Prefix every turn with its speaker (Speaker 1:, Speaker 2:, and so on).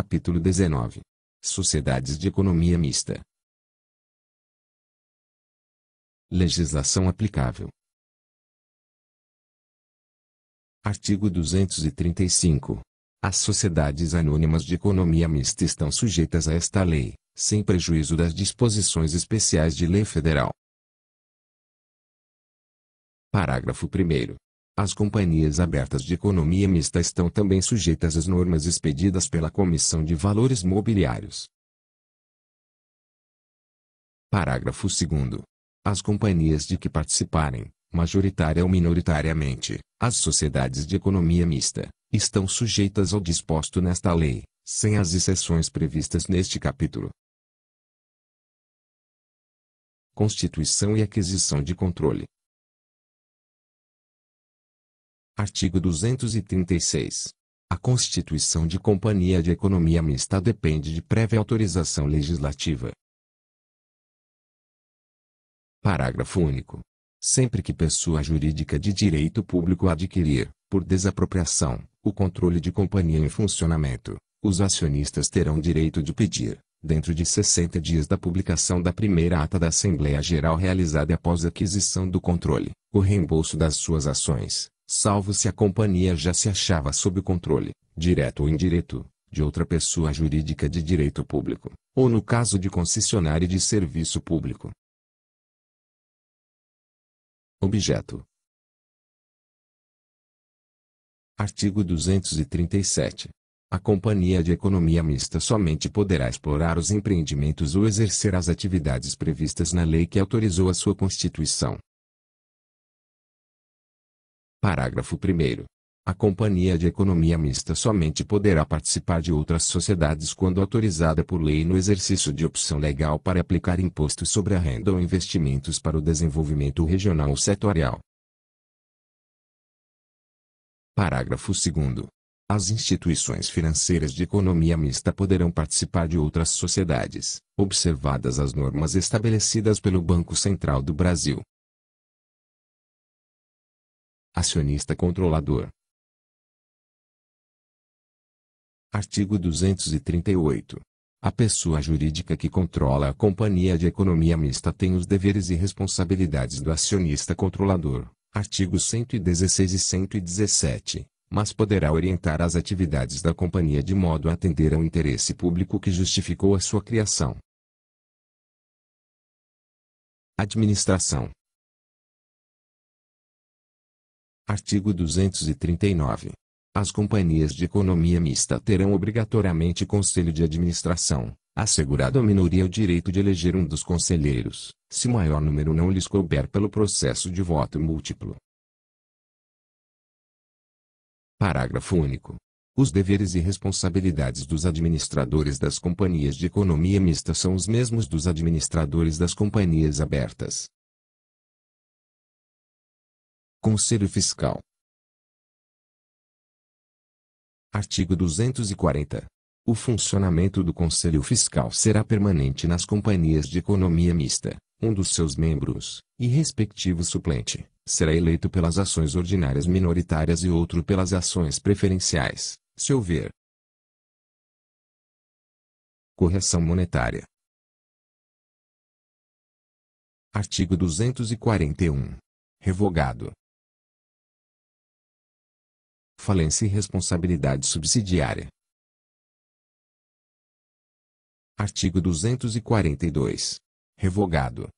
Speaker 1: Capítulo 19 Sociedades de Economia Mista Legislação aplicável
Speaker 2: Artigo 235. As sociedades anônimas de economia mista estão sujeitas a esta lei, sem prejuízo das disposições especiais de lei federal. Parágrafo 1. As companhias abertas de economia mista estão também sujeitas às normas expedidas pela Comissão de Valores Mobiliários. Parágrafo 2. As companhias de que participarem, majoritária ou minoritariamente, as sociedades de economia mista, estão sujeitas ao disposto nesta lei, sem as exceções previstas neste capítulo. Constituição e aquisição de controle. Artigo 236. A constituição de companhia de economia mista depende de prévia autorização legislativa. Parágrafo único. Sempre que pessoa jurídica de direito público adquirir, por desapropriação, o controle de companhia em funcionamento, os acionistas terão direito de pedir, dentro de 60 dias da publicação da primeira ata da Assembleia Geral realizada após a aquisição do controle, o reembolso das suas ações, salvo se a companhia já se achava sob o controle, direto ou indireto, de outra pessoa jurídica de direito público, ou no caso de concessionária de serviço público. Objeto Artigo 237. A companhia de economia mista somente poderá explorar os empreendimentos ou exercer as atividades previstas na lei que autorizou a sua constituição, Parágrafo 1 A Companhia de Economia Mista somente poderá participar de outras sociedades quando autorizada por lei no exercício de opção legal para aplicar imposto sobre a renda ou investimentos para o desenvolvimento regional ou setorial. Parágrafo 2 as instituições financeiras de economia mista poderão participar de outras sociedades, observadas as normas estabelecidas pelo Banco Central do Brasil,
Speaker 1: acionista controlador.
Speaker 2: Artigo 238. A pessoa jurídica que controla a companhia de economia mista tem os deveres e responsabilidades do acionista controlador, artigos 116 e 117, mas poderá orientar as atividades da companhia de modo a atender ao interesse público que justificou a sua criação.
Speaker 1: Administração
Speaker 2: Artigo 239. As companhias de economia mista terão obrigatoriamente conselho de administração, assegurado à minoria o direito de eleger um dos conselheiros, se o maior número não lhes couber pelo processo de voto múltiplo. Parágrafo único. Os deveres e responsabilidades dos administradores das companhias de economia mista são os mesmos dos administradores das companhias abertas,
Speaker 1: Conselho Fiscal.
Speaker 2: Artigo 240. O funcionamento do Conselho Fiscal será permanente nas companhias de economia mista. Um dos seus membros, e respectivo suplente, será eleito pelas ações ordinárias minoritárias e outro pelas ações preferenciais, se houver. Correção monetária.
Speaker 1: Artigo 241. Revogado falência e responsabilidade subsidiária. Artigo 242.
Speaker 2: Revogado